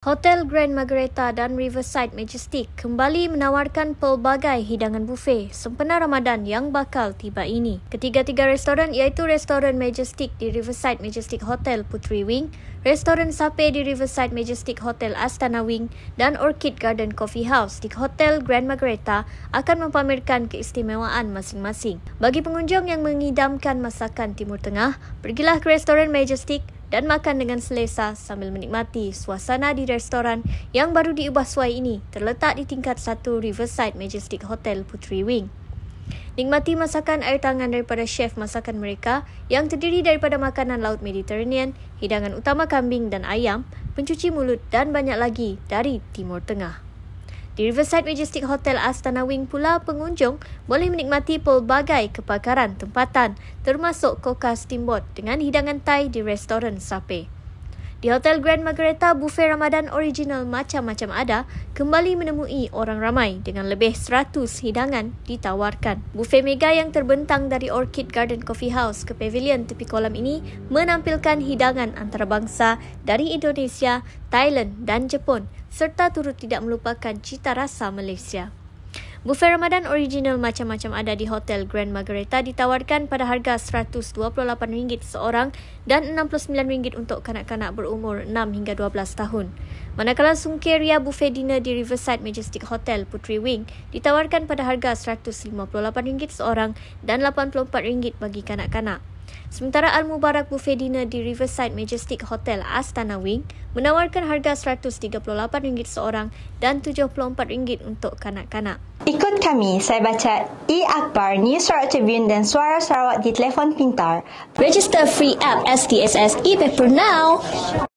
Hotel Grand Margareta dan Riverside Majestic kembali menawarkan pelbagai hidangan buffet sempena Ramadan yang bakal tiba ini. Ketiga-tiga restoran iaitu Restoran Majestic di Riverside Majestic Hotel Putri Wing, Restoran Sape di Riverside Majestic Hotel Astana Wing dan Orchid Garden Coffee House di Hotel Grand Margareta akan mempamerkan keistimewaan masing-masing. Bagi pengunjung yang mengidamkan masakan Timur Tengah, pergilah ke Restoran Majestic dan makan dengan selesa sambil menikmati suasana di restoran yang baru diubah suai ini terletak di tingkat 1 Riverside Majestic Hotel Putri Wing. Nikmati masakan air tangan daripada chef masakan mereka yang terdiri daripada makanan laut Mediterranean, hidangan utama kambing dan ayam, pencuci mulut dan banyak lagi dari Timur Tengah. Di Riverside Majestic Hotel Astana Wing pula, pengunjung boleh menikmati pelbagai kepakaran tempatan termasuk koka steamboat dengan hidangan Thai di restoran Sape. Di Hotel Grand Margareta, bufet Ramadan original macam-macam ada kembali menemui orang ramai dengan lebih 100 hidangan ditawarkan. Bufet mega yang terbentang dari Orchid Garden Coffee House ke pavilion tepi kolam ini menampilkan hidangan antarabangsa dari Indonesia, Thailand dan Jepun serta turut tidak melupakan cita rasa Malaysia. Buffet Ramadan original macam-macam ada di Hotel Grand Margareta ditawarkan pada harga RM128 seorang dan RM69 untuk kanak-kanak berumur 6 hingga 12 tahun. Manakala Sungkeria Buffet Dinner di Riverside Majestic Hotel Putri Wing ditawarkan pada harga RM158 seorang dan RM84 bagi kanak-kanak. Sementara Al Mubarak Buffet Dinner di Riverside Majestic Hotel Astana Wing menawarkan harga RM138 seorang dan RM74 untuk kanak-kanak. Ikut kami, saya baca E Akbar News Sarawak Tribune dan Suara Sarawak di telefon pintar. Register free app STSS e Now.